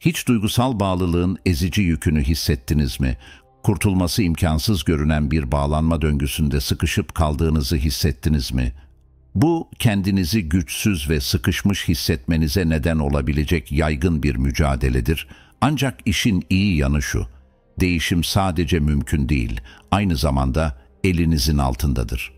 Hiç duygusal bağlılığın ezici yükünü hissettiniz mi? Kurtulması imkansız görünen bir bağlanma döngüsünde sıkışıp kaldığınızı hissettiniz mi? Bu, kendinizi güçsüz ve sıkışmış hissetmenize neden olabilecek yaygın bir mücadeledir. Ancak işin iyi yanı şu, değişim sadece mümkün değil, aynı zamanda elinizin altındadır.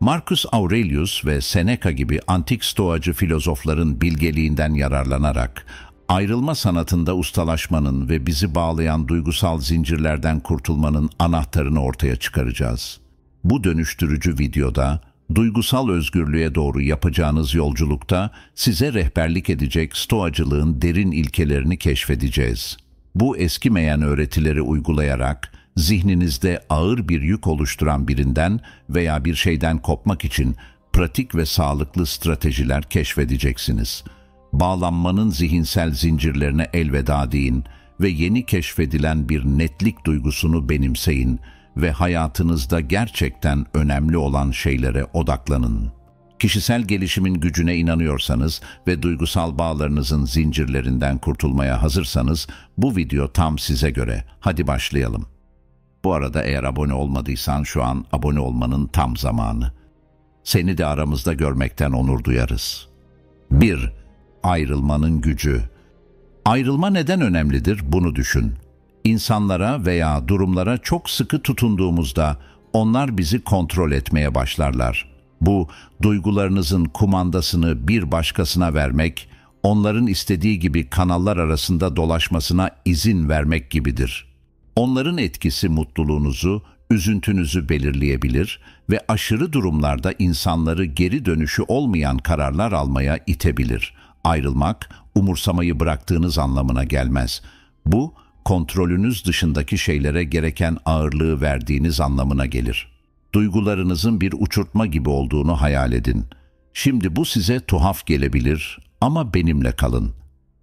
Marcus Aurelius ve Seneca gibi antik stoacı filozofların bilgeliğinden yararlanarak Ayrılma sanatında ustalaşmanın ve bizi bağlayan duygusal zincirlerden kurtulmanın anahtarını ortaya çıkaracağız. Bu dönüştürücü videoda duygusal özgürlüğe doğru yapacağınız yolculukta size rehberlik edecek stoacılığın derin ilkelerini keşfedeceğiz. Bu eskimeyen öğretileri uygulayarak zihninizde ağır bir yük oluşturan birinden veya bir şeyden kopmak için pratik ve sağlıklı stratejiler keşfedeceksiniz.'' bağlanmanın zihinsel zincirlerine elveda deyin ve yeni keşfedilen bir netlik duygusunu benimseyin ve hayatınızda gerçekten önemli olan şeylere odaklanın. Kişisel gelişimin gücüne inanıyorsanız ve duygusal bağlarınızın zincirlerinden kurtulmaya hazırsanız bu video tam size göre. Hadi başlayalım. Bu arada eğer abone olmadıysan şu an abone olmanın tam zamanı. Seni de aramızda görmekten onur duyarız. 1 ayrılmanın gücü. Ayrılma neden önemlidir bunu düşün. İnsanlara veya durumlara çok sıkı tutunduğumuzda onlar bizi kontrol etmeye başlarlar. Bu duygularınızın kumandasını bir başkasına vermek, onların istediği gibi kanallar arasında dolaşmasına izin vermek gibidir. Onların etkisi mutluluğunuzu, üzüntünüzü belirleyebilir ve aşırı durumlarda insanları geri dönüşü olmayan kararlar almaya itebilir. Ayrılmak, umursamayı bıraktığınız anlamına gelmez. Bu, kontrolünüz dışındaki şeylere gereken ağırlığı verdiğiniz anlamına gelir. Duygularınızın bir uçurtma gibi olduğunu hayal edin. Şimdi bu size tuhaf gelebilir ama benimle kalın.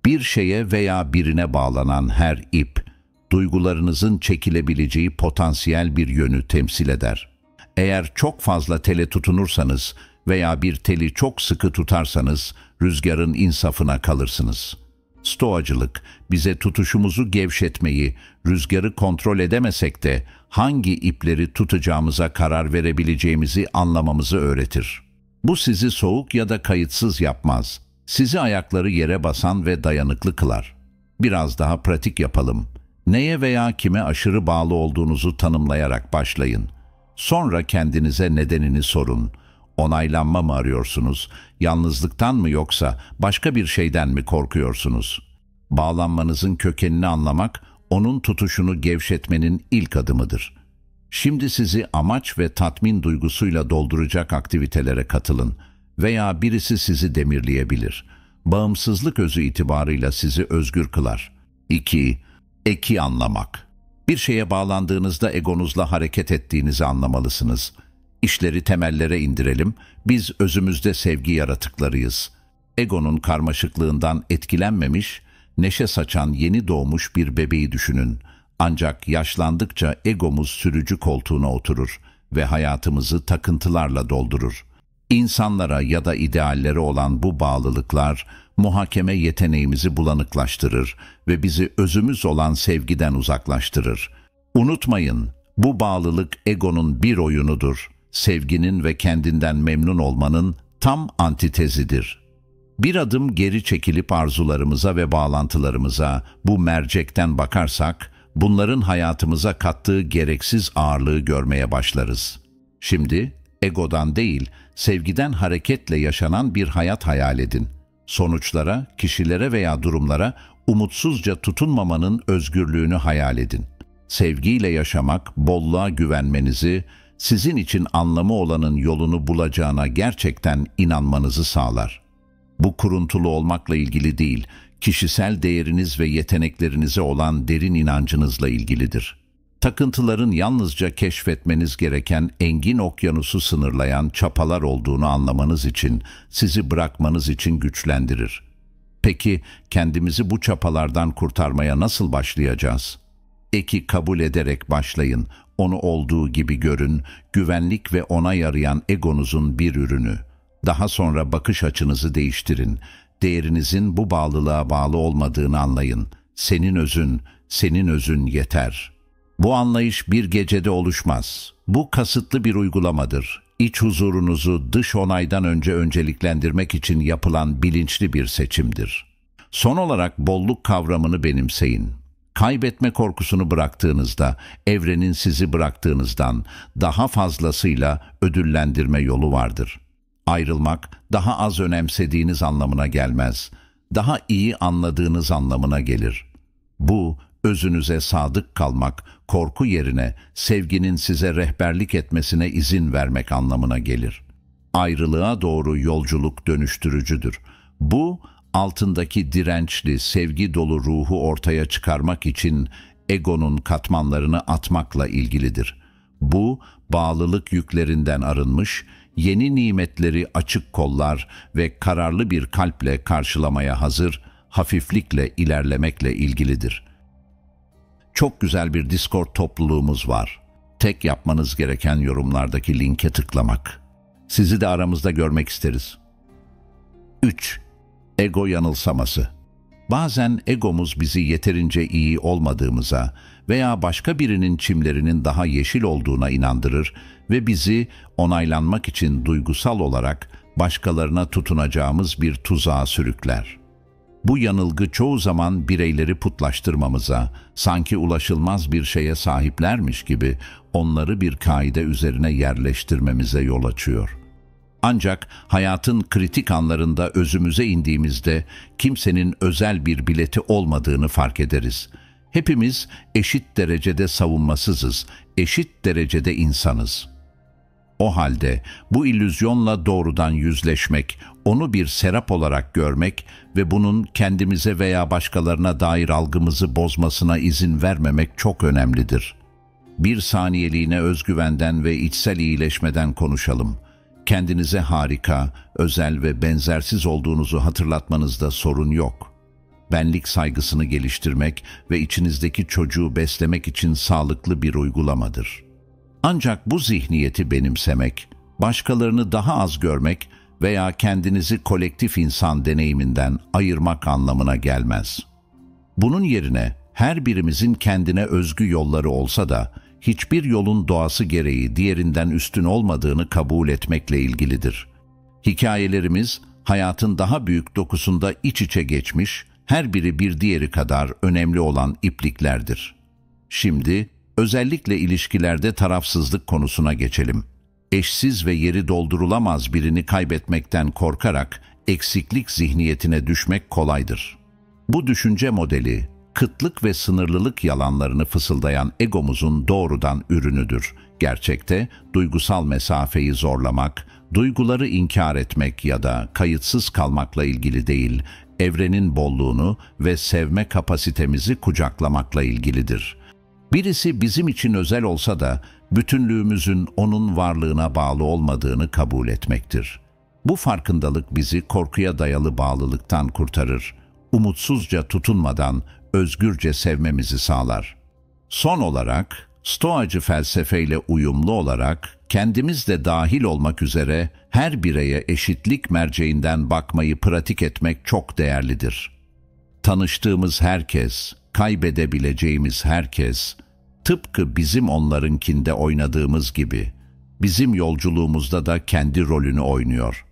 Bir şeye veya birine bağlanan her ip, duygularınızın çekilebileceği potansiyel bir yönü temsil eder. Eğer çok fazla tele tutunursanız veya bir teli çok sıkı tutarsanız, rüzgarın insafına kalırsınız. Stoacılık, bize tutuşumuzu gevşetmeyi, rüzgarı kontrol edemesek de hangi ipleri tutacağımıza karar verebileceğimizi anlamamızı öğretir. Bu sizi soğuk ya da kayıtsız yapmaz. Sizi ayakları yere basan ve dayanıklı kılar. Biraz daha pratik yapalım. Neye veya kime aşırı bağlı olduğunuzu tanımlayarak başlayın. Sonra kendinize nedenini sorun.'' Onaylanma mı arıyorsunuz? Yalnızlıktan mı yoksa başka bir şeyden mi korkuyorsunuz? Bağlanmanızın kökenini anlamak, onun tutuşunu gevşetmenin ilk adımıdır. Şimdi sizi amaç ve tatmin duygusuyla dolduracak aktivitelere katılın veya birisi sizi demirleyebilir. Bağımsızlık özü itibarıyla sizi özgür kılar. 2. Eki anlamak. Bir şeye bağlandığınızda egonuzla hareket ettiğinizi anlamalısınız.'' İşleri temellere indirelim, biz özümüzde sevgi yaratıklarıyız. Egonun karmaşıklığından etkilenmemiş, neşe saçan yeni doğmuş bir bebeği düşünün. Ancak yaşlandıkça egomuz sürücü koltuğuna oturur ve hayatımızı takıntılarla doldurur. İnsanlara ya da ideallere olan bu bağlılıklar, muhakeme yeteneğimizi bulanıklaştırır ve bizi özümüz olan sevgiden uzaklaştırır. Unutmayın, bu bağlılık egonun bir oyunudur.'' sevginin ve kendinden memnun olmanın tam antitezidir. Bir adım geri çekilip arzularımıza ve bağlantılarımıza bu mercekten bakarsak, bunların hayatımıza kattığı gereksiz ağırlığı görmeye başlarız. Şimdi egodan değil, sevgiden hareketle yaşanan bir hayat hayal edin. Sonuçlara, kişilere veya durumlara umutsuzca tutunmamanın özgürlüğünü hayal edin. Sevgiyle yaşamak, bolluğa güvenmenizi, sizin için anlamı olanın yolunu bulacağına gerçekten inanmanızı sağlar. Bu kuruntulu olmakla ilgili değil, kişisel değeriniz ve yeteneklerinize olan derin inancınızla ilgilidir. Takıntıların yalnızca keşfetmeniz gereken engin okyanusu sınırlayan çapalar olduğunu anlamanız için, sizi bırakmanız için güçlendirir. Peki kendimizi bu çapalardan kurtarmaya nasıl başlayacağız? Eki kabul ederek başlayın, onu olduğu gibi görün, güvenlik ve ona yarayan egonuzun bir ürünü. Daha sonra bakış açınızı değiştirin. Değerinizin bu bağlılığa bağlı olmadığını anlayın. Senin özün, senin özün yeter. Bu anlayış bir gecede oluşmaz. Bu kasıtlı bir uygulamadır. İç huzurunuzu dış onaydan önce önceliklendirmek için yapılan bilinçli bir seçimdir. Son olarak bolluk kavramını benimseyin kaybetme korkusunu bıraktığınızda, evrenin sizi bıraktığınızdan daha fazlasıyla ödüllendirme yolu vardır. Ayrılmak daha az önemsediğiniz anlamına gelmez, daha iyi anladığınız anlamına gelir. Bu, özünüze sadık kalmak, korku yerine sevginin size rehberlik etmesine izin vermek anlamına gelir. Ayrılığa doğru yolculuk dönüştürücüdür. Bu, altındaki dirençli, sevgi dolu ruhu ortaya çıkarmak için egonun katmanlarını atmakla ilgilidir. Bu, bağlılık yüklerinden arınmış, yeni nimetleri açık kollar ve kararlı bir kalple karşılamaya hazır, hafiflikle ilerlemekle ilgilidir. Çok güzel bir Discord topluluğumuz var. Tek yapmanız gereken yorumlardaki linke tıklamak. Sizi de aramızda görmek isteriz. 3. Ego yanılsaması. Bazen egomuz bizi yeterince iyi olmadığımıza veya başka birinin çimlerinin daha yeşil olduğuna inandırır ve bizi onaylanmak için duygusal olarak başkalarına tutunacağımız bir tuzağa sürükler. Bu yanılgı çoğu zaman bireyleri putlaştırmamıza, sanki ulaşılmaz bir şeye sahiplermiş gibi onları bir kaide üzerine yerleştirmemize yol açıyor.'' Ancak hayatın kritik anlarında özümüze indiğimizde kimsenin özel bir bileti olmadığını fark ederiz. Hepimiz eşit derecede savunmasızız, eşit derecede insanız. O halde bu illüzyonla doğrudan yüzleşmek, onu bir serap olarak görmek ve bunun kendimize veya başkalarına dair algımızı bozmasına izin vermemek çok önemlidir. Bir saniyeliğine özgüvenden ve içsel iyileşmeden konuşalım.'' kendinize harika, özel ve benzersiz olduğunuzu hatırlatmanızda sorun yok. Benlik saygısını geliştirmek ve içinizdeki çocuğu beslemek için sağlıklı bir uygulamadır. Ancak bu zihniyeti benimsemek, başkalarını daha az görmek veya kendinizi kolektif insan deneyiminden ayırmak anlamına gelmez. Bunun yerine her birimizin kendine özgü yolları olsa da hiçbir yolun doğası gereği diğerinden üstün olmadığını kabul etmekle ilgilidir. Hikayelerimiz hayatın daha büyük dokusunda iç içe geçmiş, her biri bir diğeri kadar önemli olan ipliklerdir. Şimdi özellikle ilişkilerde tarafsızlık konusuna geçelim. Eşsiz ve yeri doldurulamaz birini kaybetmekten korkarak eksiklik zihniyetine düşmek kolaydır. Bu düşünce modeli kıtlık ve sınırlılık yalanlarını fısıldayan egomuzun doğrudan ürünüdür. Gerçekte duygusal mesafeyi zorlamak, duyguları inkar etmek ya da kayıtsız kalmakla ilgili değil, evrenin bolluğunu ve sevme kapasitemizi kucaklamakla ilgilidir. Birisi bizim için özel olsa da bütünlüğümüzün onun varlığına bağlı olmadığını kabul etmektir. Bu farkındalık bizi korkuya dayalı bağlılıktan kurtarır. Umutsuzca tutunmadan özgürce sevmemizi sağlar. Son olarak, Stoacı felsefeyle uyumlu olarak, kendimiz de dahil olmak üzere her bireye eşitlik merceğinden bakmayı pratik etmek çok değerlidir. Tanıştığımız herkes, kaybedebileceğimiz herkes, tıpkı bizim onlarınkinde oynadığımız gibi, bizim yolculuğumuzda da kendi rolünü oynuyor.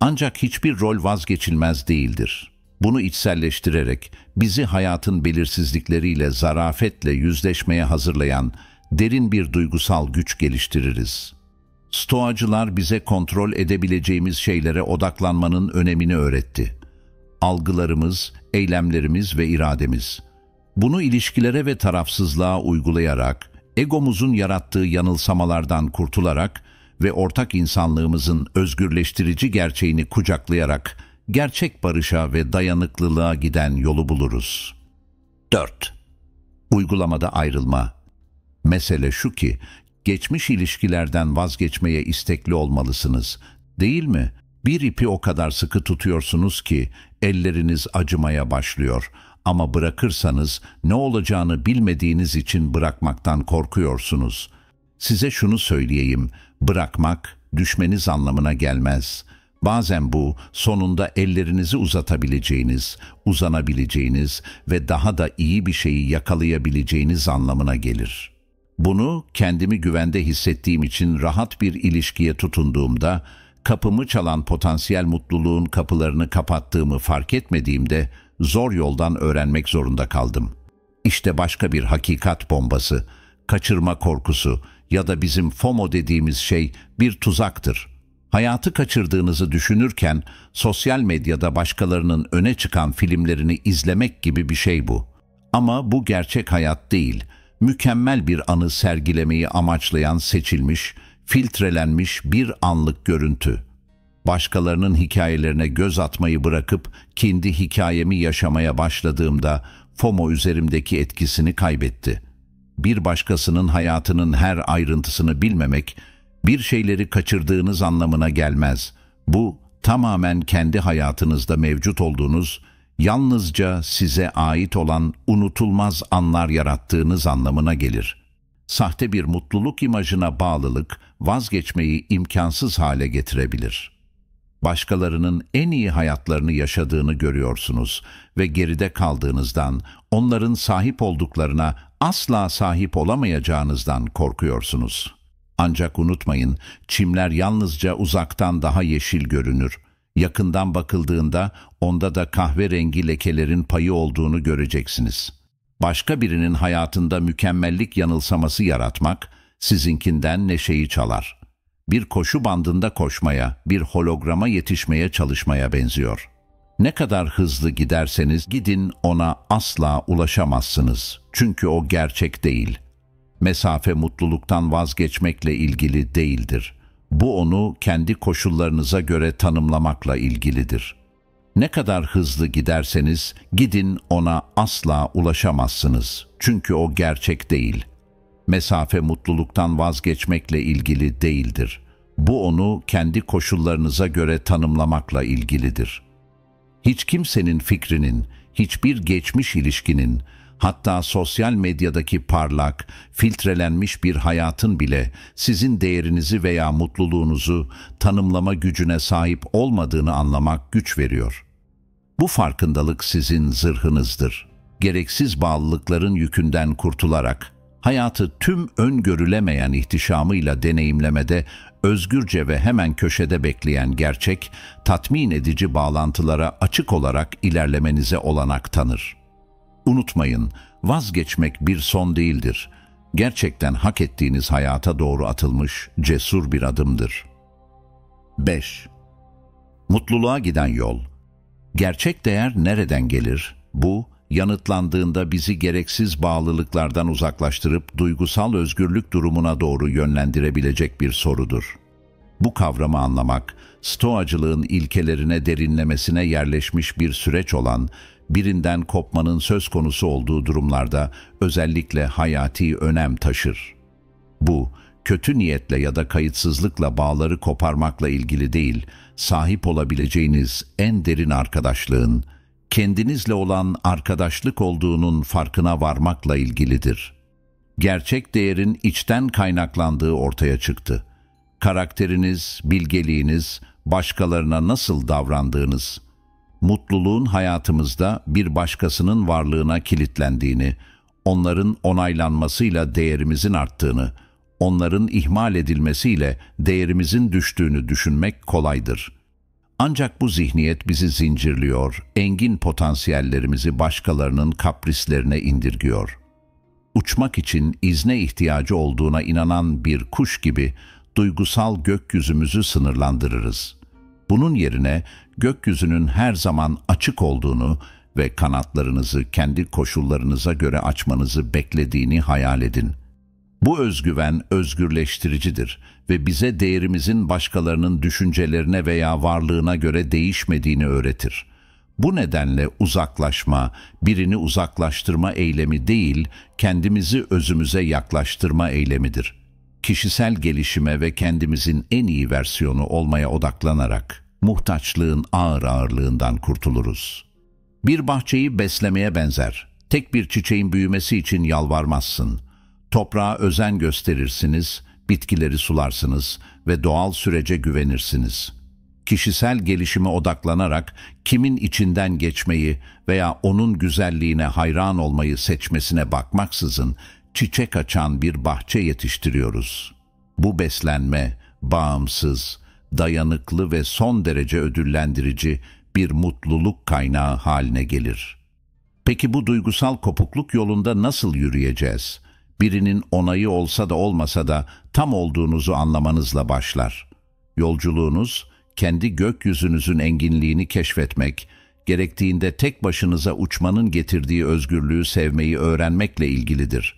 Ancak hiçbir rol vazgeçilmez değildir.'' Bunu içselleştirerek bizi hayatın belirsizlikleriyle zarafetle yüzleşmeye hazırlayan derin bir duygusal güç geliştiririz. Stoacılar bize kontrol edebileceğimiz şeylere odaklanmanın önemini öğretti. Algılarımız, eylemlerimiz ve irademiz. Bunu ilişkilere ve tarafsızlığa uygulayarak, egomuzun yarattığı yanılsamalardan kurtularak ve ortak insanlığımızın özgürleştirici gerçeğini kucaklayarak gerçek barışa ve dayanıklılığa giden yolu buluruz. 4. Uygulamada ayrılma. Mesele şu ki, geçmiş ilişkilerden vazgeçmeye istekli olmalısınız, değil mi? Bir ipi o kadar sıkı tutuyorsunuz ki elleriniz acımaya başlıyor ama bırakırsanız ne olacağını bilmediğiniz için bırakmaktan korkuyorsunuz. Size şunu söyleyeyim, bırakmak düşmeniz anlamına gelmez.'' Bazen bu sonunda ellerinizi uzatabileceğiniz, uzanabileceğiniz ve daha da iyi bir şeyi yakalayabileceğiniz anlamına gelir. Bunu kendimi güvende hissettiğim için rahat bir ilişkiye tutunduğumda, kapımı çalan potansiyel mutluluğun kapılarını kapattığımı fark etmediğimde zor yoldan öğrenmek zorunda kaldım. İşte başka bir hakikat bombası, kaçırma korkusu ya da bizim FOMO dediğimiz şey bir tuzaktır.'' Hayatı kaçırdığınızı düşünürken sosyal medyada başkalarının öne çıkan filmlerini izlemek gibi bir şey bu. Ama bu gerçek hayat değil, mükemmel bir anı sergilemeyi amaçlayan seçilmiş, filtrelenmiş bir anlık görüntü. Başkalarının hikayelerine göz atmayı bırakıp kendi hikayemi yaşamaya başladığımda FOMO üzerimdeki etkisini kaybetti. Bir başkasının hayatının her ayrıntısını bilmemek, bir şeyleri kaçırdığınız anlamına gelmez. Bu tamamen kendi hayatınızda mevcut olduğunuz, yalnızca size ait olan unutulmaz anlar yarattığınız anlamına gelir. Sahte bir mutluluk imajına bağlılık vazgeçmeyi imkansız hale getirebilir. Başkalarının en iyi hayatlarını yaşadığını görüyorsunuz ve geride kaldığınızdan, onların sahip olduklarına asla sahip olamayacağınızdan korkuyorsunuz.'' Ancak unutmayın, çimler yalnızca uzaktan daha yeşil görünür. Yakından bakıldığında onda da kahverengi lekelerin payı olduğunu göreceksiniz. Başka birinin hayatında mükemmellik yanılsaması yaratmak, sizinkinden neşeyi çalar. Bir koşu bandında koşmaya, bir holograma yetişmeye çalışmaya benziyor. Ne kadar hızlı giderseniz gidin ona asla ulaşamazsınız. Çünkü o gerçek değil.'' Mesafe mutluluktan vazgeçmekle ilgili değildir. Bu onu kendi koşullarınıza göre tanımlamakla ilgilidir. Ne kadar hızlı giderseniz gidin ona asla ulaşamazsınız. Çünkü o gerçek değil. Mesafe mutluluktan vazgeçmekle ilgili değildir. Bu onu kendi koşullarınıza göre tanımlamakla ilgilidir. Hiç kimsenin fikrinin, hiçbir geçmiş ilişkinin, hatta sosyal medyadaki parlak, filtrelenmiş bir hayatın bile sizin değerinizi veya mutluluğunuzu tanımlama gücüne sahip olmadığını anlamak güç veriyor. Bu farkındalık sizin zırhınızdır. Gereksiz bağlılıkların yükünden kurtularak, hayatı tüm öngörülemeyen ihtişamıyla deneyimlemede özgürce ve hemen köşede bekleyen gerçek, tatmin edici bağlantılara açık olarak ilerlemenize olanak tanır.'' Unutmayın, vazgeçmek bir son değildir. Gerçekten hak ettiğiniz hayata doğru atılmış cesur bir adımdır. 5. Mutluluğa giden yol. Gerçek değer nereden gelir? Bu, yanıtlandığında bizi gereksiz bağlılıklardan uzaklaştırıp duygusal özgürlük durumuna doğru yönlendirebilecek bir sorudur. Bu kavramı anlamak, stoacılığın ilkelerine derinlemesine yerleşmiş bir süreç olan birinden kopmanın söz konusu olduğu durumlarda özellikle hayati önem taşır. Bu, kötü niyetle ya da kayıtsızlıkla bağları koparmakla ilgili değil, sahip olabileceğiniz en derin arkadaşlığın, kendinizle olan arkadaşlık olduğunun farkına varmakla ilgilidir. Gerçek değerin içten kaynaklandığı ortaya çıktı. Karakteriniz, bilgeliğiniz, başkalarına nasıl davrandığınız, mutluluğun hayatımızda bir başkasının varlığına kilitlendiğini, onların onaylanmasıyla değerimizin arttığını, onların ihmal edilmesiyle değerimizin düştüğünü düşünmek kolaydır. Ancak bu zihniyet bizi zincirliyor, engin potansiyellerimizi başkalarının kaprislerine indirgiyor. Uçmak için izne ihtiyacı olduğuna inanan bir kuş gibi duygusal gökyüzümüzü sınırlandırırız.'' Bunun yerine gökyüzünün her zaman açık olduğunu ve kanatlarınızı kendi koşullarınıza göre açmanızı beklediğini hayal edin. Bu özgüven özgürleştiricidir ve bize değerimizin başkalarının düşüncelerine veya varlığına göre değişmediğini öğretir. Bu nedenle uzaklaşma, birini uzaklaştırma eylemi değil, kendimizi özümüze yaklaştırma eylemidir.'' kişisel gelişime ve kendimizin en iyi versiyonu olmaya odaklanarak muhtaçlığın ağır ağırlığından kurtuluruz. Bir bahçeyi beslemeye benzer. Tek bir çiçeğin büyümesi için yalvarmazsın. Toprağa özen gösterirsiniz, bitkileri sularsınız ve doğal sürece güvenirsiniz. Kişisel gelişime odaklanarak kimin içinden geçmeyi veya onun güzelliğine hayran olmayı seçmesine bakmaksızın çiçek açan bir bahçe yetiştiriyoruz. Bu beslenme bağımsız, dayanıklı ve son derece ödüllendirici bir mutluluk kaynağı haline gelir. Peki bu duygusal kopukluk yolunda nasıl yürüyeceğiz? Birinin onayı olsa da olmasa da tam olduğunuzu anlamanızla başlar. Yolculuğunuz, kendi gökyüzünüzün enginliğini keşfetmek, gerektiğinde tek başınıza uçmanın getirdiği özgürlüğü sevmeyi öğrenmekle ilgilidir.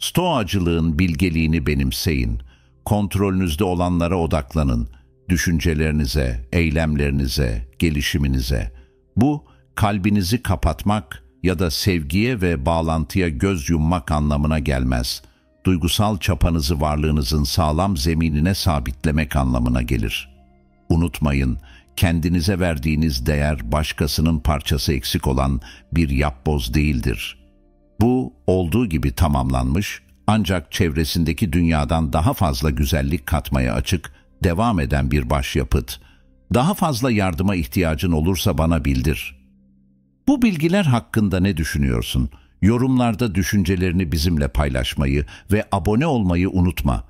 Stoacılığın bilgeliğini benimseyin. Kontrolünüzde olanlara odaklanın. Düşüncelerinize, eylemlerinize, gelişiminize. Bu, kalbinizi kapatmak ya da sevgiye ve bağlantıya göz yummak anlamına gelmez. Duygusal çapanızı varlığınızın sağlam zeminine sabitlemek anlamına gelir. Unutmayın, kendinize verdiğiniz değer başkasının parçası eksik olan bir yapboz değildir.'' Bu olduğu gibi tamamlanmış ancak çevresindeki dünyadan daha fazla güzellik katmaya açık, devam eden bir başyapıt. Daha fazla yardıma ihtiyacın olursa bana bildir. Bu bilgiler hakkında ne düşünüyorsun? Yorumlarda düşüncelerini bizimle paylaşmayı ve abone olmayı unutma.